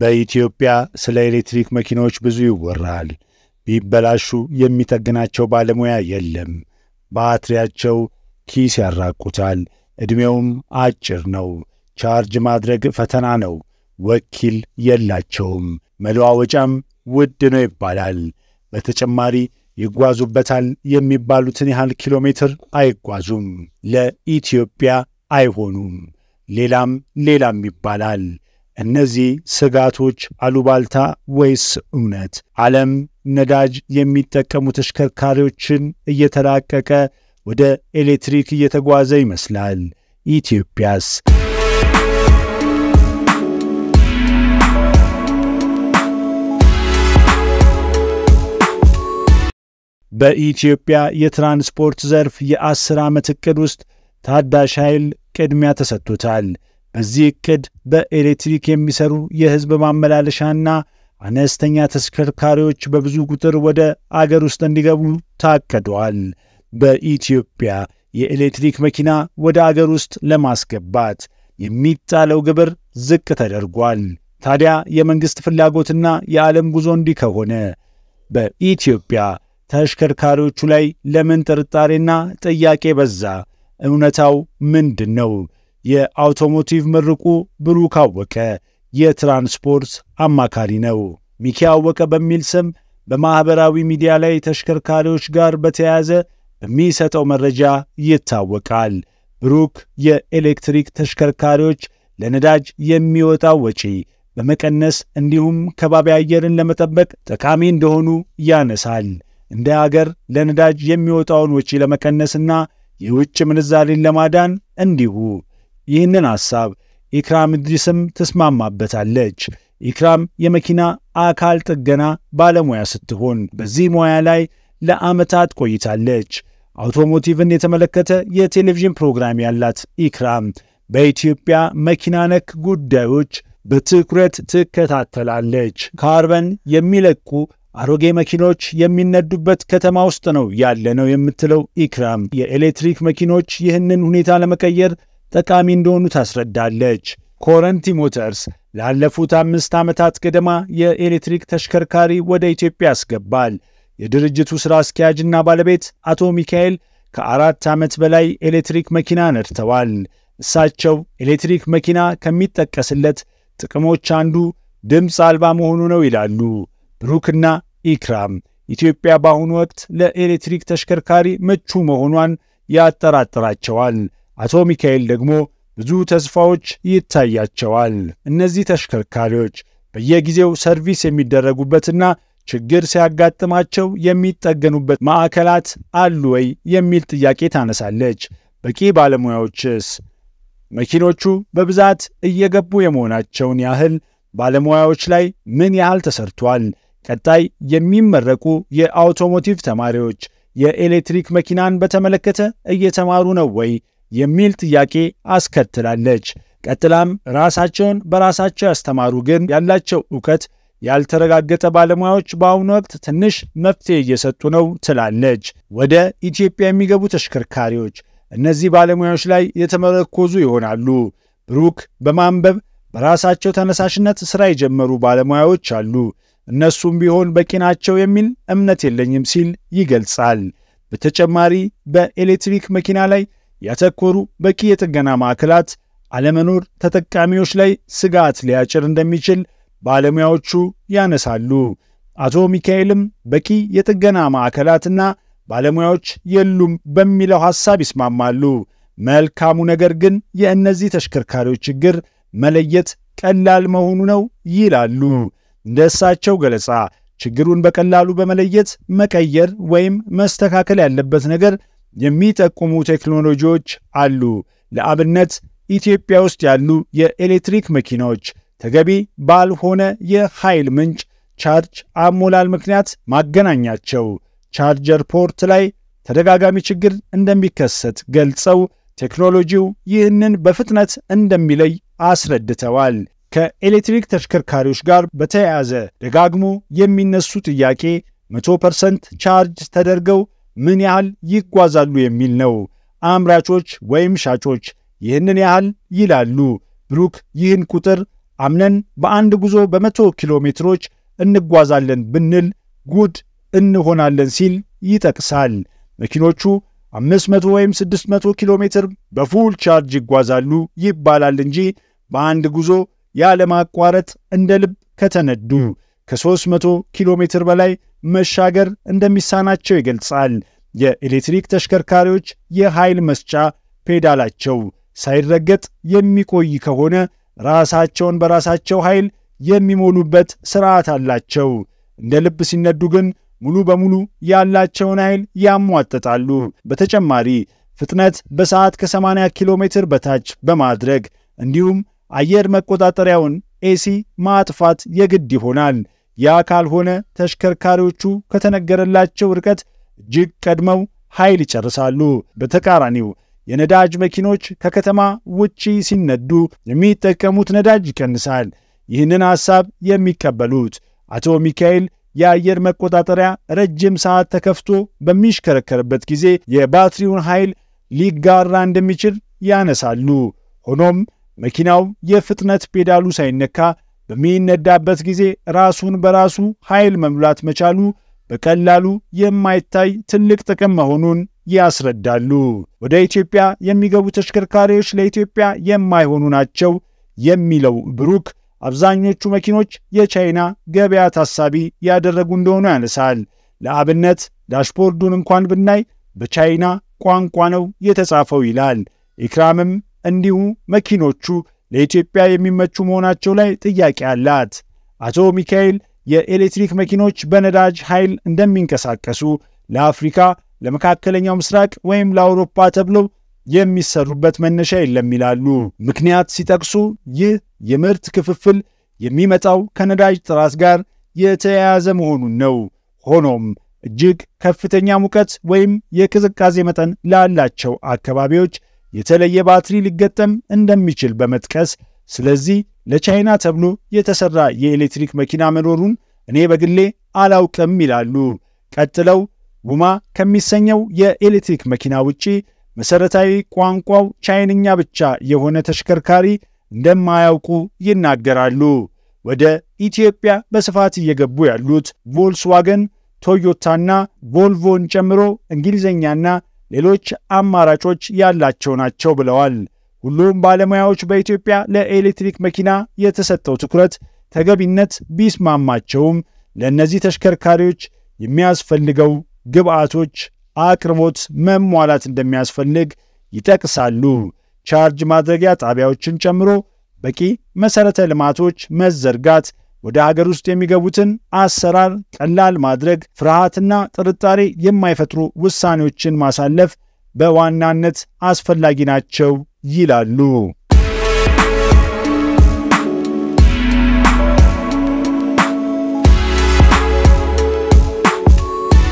በኢትዮጵያ ስለ ኤሌክትሪክ መኪናዎች ብዙ ይወራል። ቢበላሹ የሚጠግናቸው ባለሙያ የለም። ባትሪያቸው ኪስ ያራቁታል። ዕድሜውም አጭር ነው። ቻርጅ ማድረግ ፈተና ነው። ወኪል የላቸውም። መለዋወጫም ውድ ነው ይባላል። በተጨማሪ ይጓዙበታል የሚባሉትን ያህል ኪሎ ሜትር አይጓዙም። ለኢትዮጵያ አይሆኑም። ሌላም ሌላም ይባላል። እነዚህ ስጋቶች አሉባልታ ወይስ እውነት? ዓለም ነዳጅ የሚጠቀሙ ተሽከርካሪዎችን እየተላቀቀ ወደ ኤሌክትሪክ እየተጓዘ ይመስላል። ኢትዮጵያስ? በኢትዮጵያ የትራንስፖርት ዘርፍ የአስር ዓመት ዕቅድ ውስጥ ታዳሽ ኃይል ቅድሚያ ተሰጥቶታል። በዚህ እቅድ በኤሌክትሪክ የሚሰሩ የህዝብ ማመላለሻና አነስተኛ ተሽከርካሪዎች በብዙ ቁጥር ወደ አገር ውስጥ እንዲገቡ ታቅዷል። በኢትዮጵያ የኤሌክትሪክ መኪና ወደ አገር ውስጥ ለማስገባት የሚጣለው ግብር ዝቅ ተደርጓል። ታዲያ የመንግሥት ፍላጎትና የዓለም ጉዞ እንዲህ ከሆነ በኢትዮጵያ ተሽከርካሪዎቹ ላይ ለምን ጥርጣሬና ጥያቄ በዛ? እውነታው ምንድን ነው? የአውቶሞቲቭ ምርቁ ብሩክ አወቀ የትራንስፖርት አማካሪ ነው። ሚኪ አወቀ በሚል ስም በማኅበራዊ ሚዲያ ላይ ተሽከርካሪዎች ጋር በተያያዘ በሚሰጠው መረጃ ይታወቃል። ብሩክ የኤሌክትሪክ ተሽከርካሪዎች ለነዳጅ የሚወጣው ወጪ በመቀነስ እንዲሁም ከባቢ አየርን ለመጠበቅ ጠቃሚ እንደሆኑ ያነሳል። እንደ አገር ለነዳጅ የሚወጣውን ወጪ ለመቀነስና የውጭ ምንዛሬን ለማዳን እንዲሁ ይህንን ሐሳብ ኢክራም እድሪስም ትስማማበታለች። ኢክራም የመኪና አካል ጥገና ባለሙያ ስትሆን በዚህ ሙያ ላይ ለዓመታት ቆይታለች። አውቶሞቲቭን የተመለከተ የቴሌቪዥን ፕሮግራም ያላት ኢክራም በኢትዮጵያ መኪና ነክ ጉዳዮች በትኩረት ትከታተላለች። ካርበን የሚለቁ አሮጌ መኪኖች የሚነዱበት ከተማ ውስጥ ነው ያለ ነው የምትለው ኢክራም የኤሌክትሪክ መኪኖች ይህንን ሁኔታ ለመቀየር ጠቃሚ እንደሆኑ ታስረዳለች። ኮረንቲ ሞተርስ ላለፉት አምስት ዓመታት ገደማ የኤሌክትሪክ ተሽከርካሪ ወደ ኢትዮጵያ ያስገባል። የድርጅቱ ሥራ አስኪያጅና ባለቤት አቶ ሚካኤል ከአራት ዓመት በላይ ኤሌክትሪክ መኪና ነድተዋል። እሳቸው ኤሌክትሪክ መኪና ከሚጠቀስለት ጥቅሞች አንዱ ድምፅ አልባ መሆኑ ነው ይላሉ። ብሩክና ኢክራም ኢትዮጵያ በአሁኑ ወቅት ለኤሌክትሪክ ተሽከርካሪ ምቹ መሆኗን ያጠራጥራቸዋል። አቶ ሚካኤል ደግሞ ብዙ ተስፋዎች ይታያቸዋል። እነዚህ ተሽከርካሪዎች በየጊዜው ሰርቪስ የሚደረጉበትና ችግር ሲያጋጥማቸው የሚጠገኑበት ማዕከላት አሉ ወይ የሚል ጥያቄ ታነሳለች። በቂ ባለሙያዎችስ? መኪኖቹ በብዛት እየገቡ የመሆናቸውን ያህል ባለሙያዎች ላይ ምን ያህል ተሰርቷል? ቀጣይ የሚመረቁ የአውቶሞቲቭ ተማሪዎች የኤሌክትሪክ መኪናን በተመለከተ እየተማሩ ነው ወይ? የሚል ጥያቄ አስከትላለች። ቀጥላም ራሳቸውን በራሳቸው ያስተማሩ ግን ያላቸው እውቀት ያልተረጋገጠ ባለሙያዎች በአሁኑ ወቅት ትንሽ መፍትሄ እየሰጡ ነው ትላለች። ወደ ኢትዮጵያ የሚገቡ ተሽከርካሪዎች እነዚህ ባለሙያዎች ላይ የተመረኮዙ ይሆናሉ። ብሩክ በማንበብ በራሳቸው ተነሳሽነት ሥራ የጀመሩ ባለሙያዎች አሉ፣ እነሱም ቢሆን በቂ ናቸው የሚል እምነት የለኝም ሲል ይገልጻል። በተጨማሪ በኤሌክትሪክ መኪና ላይ ያተኮሩ በቂ የጥገና ማዕከላት አለመኖር ተጠቃሚዎች ላይ ስጋት ሊያጭር እንደሚችል ባለሙያዎቹ ያነሳሉ። አቶ ሚካኤልም በቂ የጥገና ማዕከላትና ባለሙያዎች የሉም በሚለው ሐሳብ ይስማማሉ። መልካሙ ነገር ግን የእነዚህ ተሽከርካሪዎች ችግር መለየት ቀላል መሆኑ ነው ይላሉ። እንደ እሳቸው ገለጻ ችግሩን በቀላሉ በመለየት መቀየር ወይም መስተካከል ያለበት ነገር የሚጠቁሙ ቴክኖሎጂዎች አሉ። ለአብነት ኢትዮጵያ ውስጥ ያሉ የኤሌክትሪክ መኪናዎች ተገቢ ባልሆነ የኃይል ምንጭ ቻርጅ አሞላል ምክንያት ማገናኛቸው ቻርጀር ፖርት ላይ ተደጋጋሚ ችግር እንደሚከሰት ገልጸው ቴክኖሎጂው ይህንን በፍጥነት እንደሚለይ አስረድተዋል። ከኤሌክትሪክ ተሽከርካሪዎች ጋር በተያያዘ ደጋግሞ የሚነሱ ጥያቄ 100% ቻርጅ ተደርገው ምን ያህል ይጓዛሉ የሚል ነው። አምራቾች ወይም ሻጮች ይህንን ያህል ይላሉ። ብሩክ ይህን ቁጥር አምነን በአንድ ጉዞ በመቶ ኪሎ ሜትሮች እንጓዛለን ብንል ጉድ እንሆናለን ሲል ይጠቅሳል። መኪኖቹ 500 ወይም 600 ኪሎ ሜትር በፉል ቻርጅ ይጓዛሉ ይባላል እንጂ በአንድ ጉዞ ያለማቋረጥ እንደ ልብ ከተነዱ ከ300 ኪሎ ሜትር በላይ መሻገር እንደሚሳናቸው ይገልጻል። የኤሌክትሪክ ተሽከርካሪዎች የኃይል መስጫ ፔዳላቸው ሳይረገጥ የሚቆይ ከሆነ ራሳቸውን በራሳቸው ኃይል የሚሞሉበት ስርዓት አላቸው። እንደ ልብ ሲነዱ ግን ሙሉ በሙሉ ያላቸውን ኃይል ያሟጠጣሉ። በተጨማሪ ፍጥነት በሰዓት ከ80 ኪሎ ሜትር በታች በማድረግ እንዲሁም አየር መቆጣጠሪያውን ኤሲ ማጥፋት የግድ ይሆናል። ያ ካልሆነ ተሽከርካሪዎቹ ከተነገረላቸው ርቀት እጅግ ቀድመው ኃይል ይጨርሳሉ። በተቃራኒው የነዳጅ መኪኖች ከከተማ ውጪ ሲነዱ የሚጠቀሙት ነዳጅ ይቀንሳል። ይህንን ሐሳብ የሚቀበሉት አቶ ሚካኤል የአየር መቆጣጠሪያ ረጅም ሰዓት ተከፍቶ በሚሽከረከርበት ጊዜ የባትሪውን ኃይል ሊጋራ እንደሚችል ያነሳሉ። ሆኖም መኪናው የፍጥነት ፔዳሉ ሳይነካ በሚነዳበት ጊዜ ራሱን በራሱ ኃይል መሙላት መቻሉ በቀላሉ የማይታይ ትልቅ ጥቅም መሆኑን ያስረዳሉ። ወደ ኢትዮጵያ የሚገቡ ተሽከርካሪዎች ለኢትዮጵያ የማይሆኑ ናቸው የሚለው ብሩክ አብዛኞቹ መኪኖች የቻይና ገበያ ታሳቢ ያደረጉ እንደሆኑ ያነሳል። ለአብነት ዳሽቦርዱን እንኳን ብናይ በቻይና ቋንቋ ነው የተጻፈው ይላል። ኢክራምም እንዲሁ መኪኖቹ ለኢትዮጵያ የሚመቹ መሆናቸው ላይ ጥያቄ አላት። አቶ ሚካኤል የኤሌክትሪክ መኪኖች በነዳጅ ኃይል እንደሚንቀሳቀሱ ለአፍሪካ፣ ለመካከለኛው ምስራቅ ወይም ለአውሮፓ ተብለው የሚሰሩበት መነሻ የለም ይላሉ። ምክንያት ሲጠቅሱ ይህ የምርት ክፍፍል የሚመጣው ከነዳጅ ጥራት ጋር የተያያዘ መሆኑን ነው። ሆኖም እጅግ ከፍተኛ ሙቀት ወይም የቅዝቃዜ መጠን ላላቸው አካባቢዎች የተለየ ባትሪ ሊገጠም እንደሚችል በመጥቀስ ስለዚህ ለቻይና ተብሎ የተሰራ የኤሌክትሪክ መኪና መኖሩን እኔ በግሌ አላውቅም ይላሉ። ቀጥለው ውማ ከሚሰኘው የኤሌክትሪክ መኪና ውጪ መሰረታዊ ቋንቋው ቻይንኛ ብቻ የሆነ ተሽከርካሪ እንደማያውቁ ይናገራሉ። ወደ ኢትዮጵያ በስፋት እየገቡ ያሉት ቮልስዋገን፣ ቶዮታና ቮልቮን ጨምሮ እንግሊዝኛና ሌሎች አማራጮች ያላቸው ናቸው ብለዋል። ሁሉም ባለሙያዎች በኢትዮጵያ ለኤሌክትሪክ መኪና የተሰጠው ትኩረት ተገቢነት ቢስማማቸውም ለእነዚህ ተሽከርካሪዎች የሚያስፈልገው ግብዓቶች አቅርቦት መሟላት እንደሚያስፈልግ ይጠቅሳሉ። ቻርጅ ማድረጊያ ጣቢያዎችን ጨምሮ በቂ መሠረተ ልማቶች መዘርጋት ወደ አገር ውስጥ የሚገቡትን አሰራር ቀላል ማድረግ፣ ፍርሃትና ጥርጣሬ የማይፈጥሩ ውሳኔዎችን ማሳለፍ በዋናነት አስፈላጊ ናቸው ይላሉ።